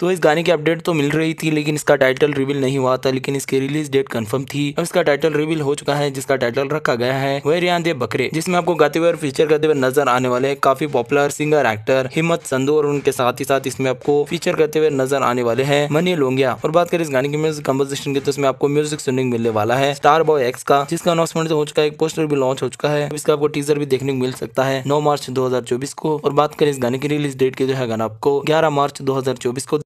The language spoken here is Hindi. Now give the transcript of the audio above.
तो इस गाने की अपडेट तो मिल रही थी लेकिन इसका टाइटल रिवील नहीं हुआ था लेकिन इसकी रिलीज डेट कंफर्म थी अब इसका टाइटल रिवील हो चुका है जिसका टाइटल रखा गया है वे रिया बकरे जिसमें आपको गाते हुए और फीचर करते हुए नजर आने वाले काफी पॉपुलर सिंगर एक्टर हिम्मत संधु और उनके साथ ही साथ इसमें आपको फीचर करते हुए नजर आने वाले है मनी लोंगिया और बात करें इस गाने की म्यूजिक कम्पोजिशन की तो इसमें आपको म्यूजिक सुनने मिलने वाला है स्टार बॉय एक्स का जिसका अनाउंसमेंट हो चुका है पोस्टर भी लॉन्च हो चुका है इसका आपको टीजर भी देखने को मिल सकता है नौ मार्च दो को और बात करें इस गाने की रिलीज डेट की जो तो है गाना आपको ग्यारह मार्च दो को